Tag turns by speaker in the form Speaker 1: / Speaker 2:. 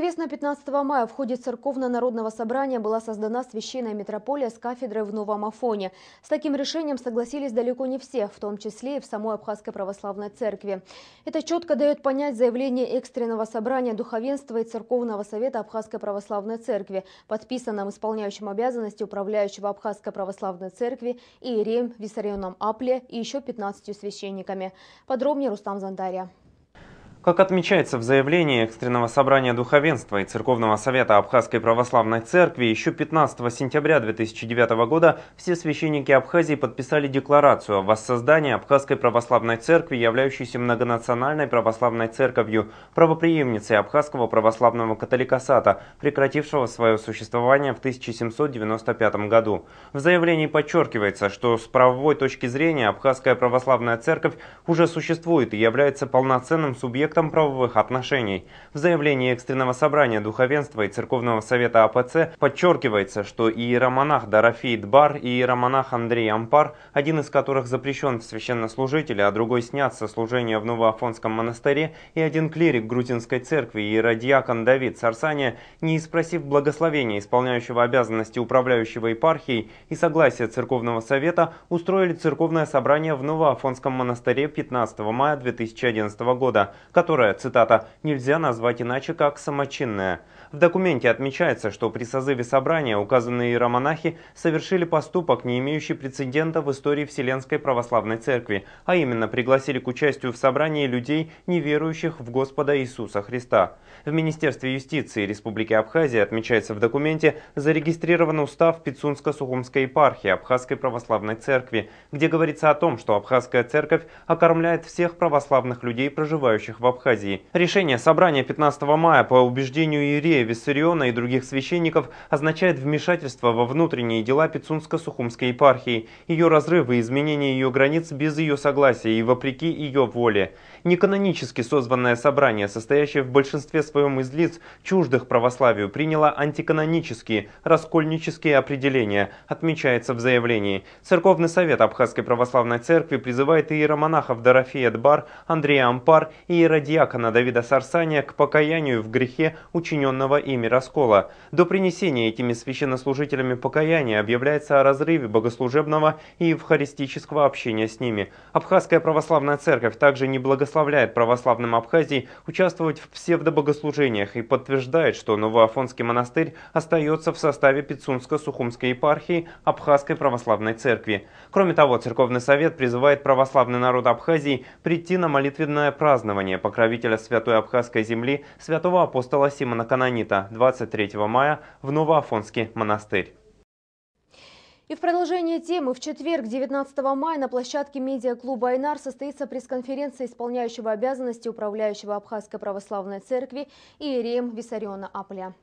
Speaker 1: известно, 15 мая в ходе церковно-народного собрания была создана священная митрополия с кафедрой в Новом Афоне. С таким решением согласились далеко не все, в том числе и в самой Абхазской православной церкви. Это четко дает понять заявление экстренного собрания духовенства и церковного совета Абхазской православной церкви, подписанном исполняющим обязанности управляющего Абхазской православной церкви Иереем Виссарионом Апле и еще 15 священниками. Подробнее Рустам Зандария.
Speaker 2: Как отмечается в заявлении экстренного собрания духовенства и Церковного совета Абхазской православной церкви, еще 15 сентября 2009 года все священники Абхазии подписали декларацию о воссоздании Абхазской православной церкви, являющейся многонациональной православной церковью, правоприемницей Абхазского православного католикосата, прекратившего свое существование в 1795 году. В заявлении подчеркивается, что с правовой точки зрения Абхазская православная церковь уже существует и является полноценным субъектом субъектом правовых отношений. В заявлении экстренного собрания духовенства и церковного совета АПЦ подчеркивается, что иеромонах Дорофей Дбар и иеромонах Андрей Ампар, один из которых запрещен в священнослужителе, а другой снят со служения в Новоафонском монастыре, и один клирик Грузинской церкви иеродиакон Давид Сарсания, не испросив благословения исполняющего обязанности управляющего епархией и согласия церковного совета, устроили церковное собрание в Новоафонском монастыре 15 мая 2011 года, которое, цитата, «нельзя назвать иначе, как самочинное». В документе отмечается, что при созыве собрания указанные иеромонахи совершили поступок, не имеющий прецедента в истории Вселенской Православной Церкви, а именно пригласили к участию в собрании людей, не верующих в Господа Иисуса Христа. В Министерстве юстиции Республики Абхазия отмечается в документе зарегистрирован устав Пицунско-Сухумской епархии Абхазской Православной Церкви, где говорится о том, что Абхазская Церковь окормляет всех православных людей, проживающих в Абхазии. Решение собрания 15 мая по убеждению Иерея Виссариона и других священников означает вмешательство во внутренние дела Пицунско-Сухумской епархии, ее разрывы и изменение ее границ без ее согласия и вопреки ее воле. Неканонически созванное собрание, состоящее в большинстве своем из лиц, чуждых православию, приняло антиканонические, раскольнические определения, отмечается в заявлении. Церковный совет Абхазской православной церкви призывает иеромонахов Дорофея Дбар, Андрея Ампар и Иеро диакона Давида Сарсания к покаянию в грехе учиненного ими раскола. До принесения этими священнослужителями покаяния объявляется о разрыве богослужебного и евхаристического общения с ними. Абхазская православная церковь также не благословляет православным Абхазии участвовать в псевдобогослужениях и подтверждает, что Новоафонский монастырь остается в составе Пицунско-Сухумской епархии Абхазской православной церкви. Кроме того, Церковный совет призывает православный народ Абхазии прийти на молитвенное празднование, покровителя святой Абхазской земли, святого апостола Симона Канонита, 23 мая в Новоафонский монастырь.
Speaker 1: И в продолжение темы в четверг, 19 мая, на площадке медиаклуба «Айнар» состоится пресс-конференция исполняющего обязанности управляющего Абхазской православной церкви Иереем Виссариона Апля.